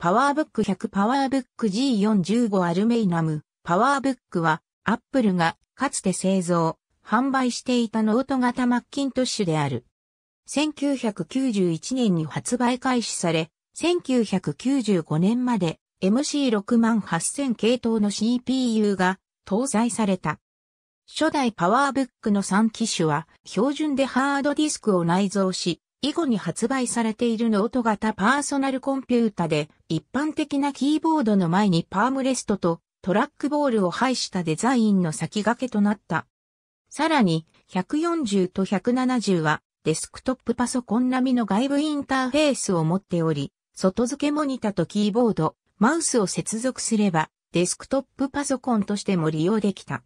パワーブック100パワーブック G415 アルメイナム。パワーブックは、アップルがかつて製造、販売していたノート型マッキントッシュである。1991年に発売開始され、1995年まで MC68000 系統の CPU が搭載された。初代パワーブックの3機種は標準でハードディスクを内蔵し、以後に発売されているノート型パーソナルコンピュータで一般的なキーボードの前にパームレストとトラックボールを配したデザインの先駆けとなった。さらに140と170はデスクトップパソコン並みの外部インターフェースを持っており、外付けモニタとキーボード、マウスを接続すればデスクトップパソコンとしても利用できた。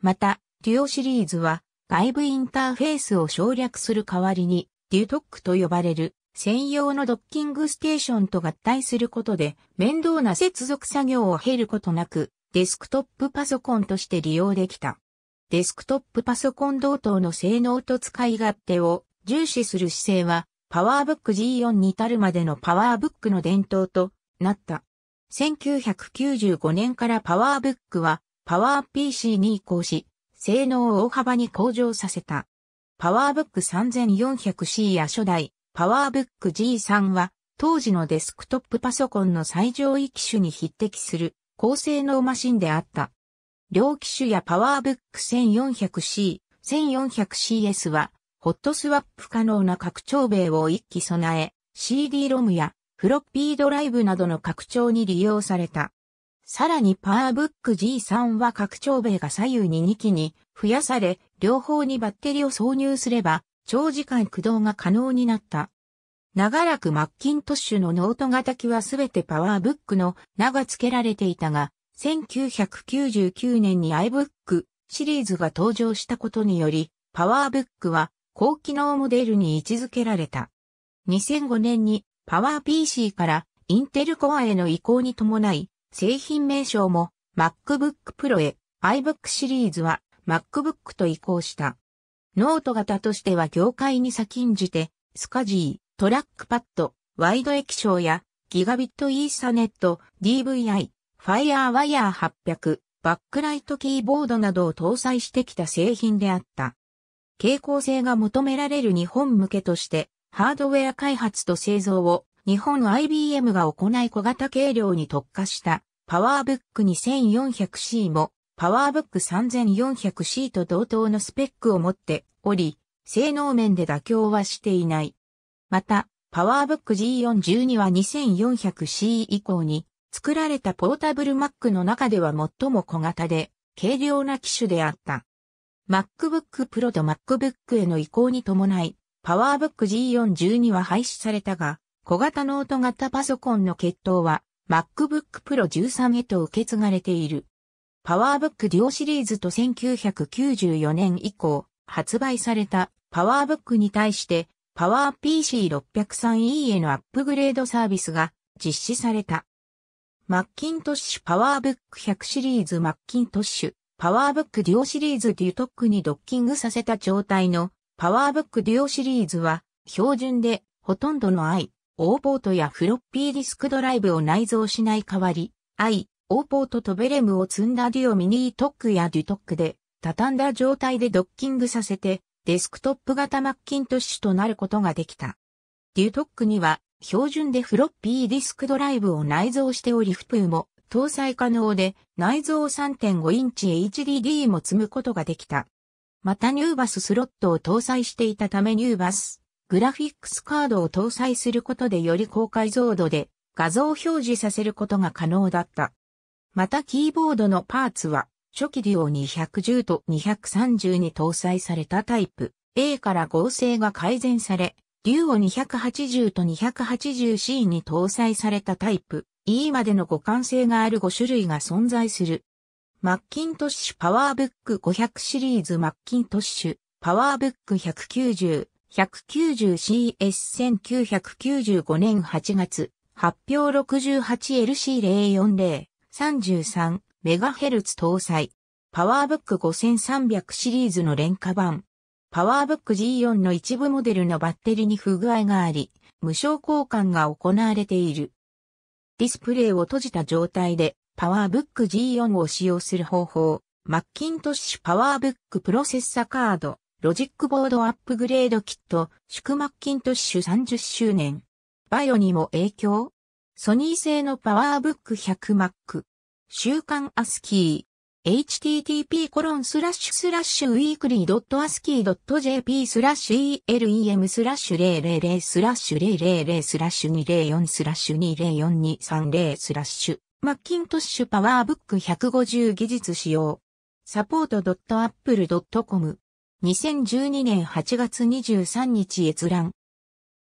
また、デュオシリーズは外部インターフェースを省略する代わりにデュトックと呼ばれる専用のドッキングステーションと合体することで面倒な接続作業を経ることなくデスクトップパソコンとして利用できた。デスクトップパソコン同等の性能と使い勝手を重視する姿勢はパワーブック G4 に至るまでのパワーブックの伝統となった。1995年からパワーブックはパワー PC に移行し、性能を大幅に向上させた。パワーブック 3400C や初代パワーブック G3 は当時のデスクトップパソコンの最上位機種に匹敵する高性能マシンであった。両機種やパワーブック 1400C、1400CS はホットスワップ可能な拡張米を一機備え、CD-ROM やフロッピードライブなどの拡張に利用された。さらにパワーブック G3 は拡張米が左右に2機に増やされ、両方にバッテリを挿入すれば、長時間駆動が可能になった。長らくマッキントッシュのノート型機はすべてパワーブックの名が付けられていたが、1999年に iBook シリーズが登場したことにより、パワーブックは高機能モデルに位置づけられた。2005年にパワー PC からインテルコアへの移行に伴い、製品名称も MacBook Pro へ iBook シリーズは MacBook と移行した。ノート型としては業界に先んじて、スカジー、トラックパッド、ワイド液晶や、ギガビットイーサネット、DVI、ファイアーワイヤー800、バックライトキーボードなどを搭載してきた製品であった。傾向性が求められる日本向けとして、ハードウェア開発と製造を日本 IBM が行い小型軽量に特化したパワーブック 2400C もパワーブック 3400C と同等のスペックを持っており、性能面で妥協はしていない。また、パワーブック G412 は 2400C 以降に作られたポータブル Mac の中では最も小型で軽量な機種であった。MacBook Pro と MacBook への移行に伴い、パワーブック G412 は廃止されたが、小型ノート型パソコンの決闘は MacBook Pro 13へと受け継がれている。パワーブックデュオシリーズと1994年以降発売されたパワーブックに対してパワー PC603E へのアップグレードサービスが実施された。マッキントッシュパワーブック100シリーズマッキントッシュパワーブックデュオシリーズデュトックにドッキングさせた状態のパワーブックデュオシリーズは標準でほとんどの i、O ポートやフロッピーディスクドライブを内蔵しない代わり、i、オーポートとベレムを積んだデュオミニートックやデュトックで、畳んだ状態でドッキングさせて、デスクトップ型マッキントッシュとなることができた。デュトックには、標準でフロッピーディスクドライブを内蔵しており、フプーも搭載可能で、内蔵3.5インチ HDD も積むことができた。またニューバススロットを搭載していたためニューバス、グラフィックスカードを搭載することでより高解像度で画像を表示させることが可能だった。またキーボードのパーツは、初期デュオ210と230に搭載されたタイプ A から合成が改善され、デュオ280と 280C に搭載されたタイプ E までの互換性がある5種類が存在する。マッキントッシュパワーブック500シリーズマッキントッシュパワーブック190 190CS1995 年8月発表 68LC040 33メガヘルツ搭載。パワーブック5300シリーズの廉価版。パワーブック G4 の一部モデルのバッテリに不具合があり、無償交換が行われている。ディスプレイを閉じた状態で、パワーブック G4 を使用する方法。マッキントッシュパワーブックプロセッサカード、ロジックボードアップグレードキット、祝マッキントッシュ30周年。バイオにも影響ソニー製のパワーブック 100Mac。週刊アスキー。http コロンスラッシュスラッシュウィークリードットアスキードット JP スラッシュ ELEM スラッシュ000スラッシュ000スラッシュ204スラッシュ2042230スラッシュマッキントッシュパワーブック150技術使用サポート .apple.com 2012年8月23日閲覧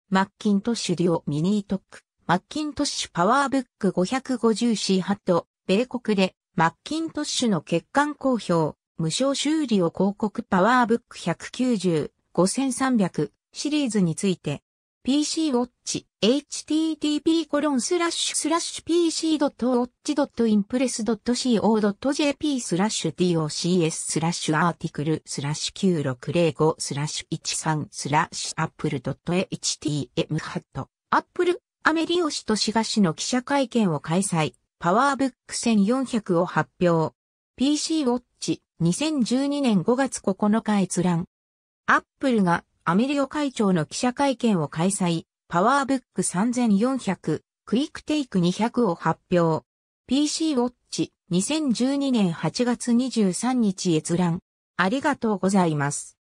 マッキントッシュデュオミニートックマッキントッシュパワーブック 550C ハット米国でマッキントッシュの欠陥公表、無償修理を広告パワーブック190、5300シリーズについて、PC ウォッチ、http コロンスラッシュスラッシュ pc.watch.impress.co.jp スラッシュ docs スラッシュアーティクルスラッシュ9605スラッシュ13スラッシュ apple.htm ハット、a p p l アメリオ氏と志賀氏の記者会見を開催。パワーブック1400を発表。PC ウォッチ2012年5月9日閲覧。アップルがアメリオ会長の記者会見を開催。パワーブック3400クイックテイク200を発表。PC ウォッチ2012年8月23日閲覧。ありがとうございます。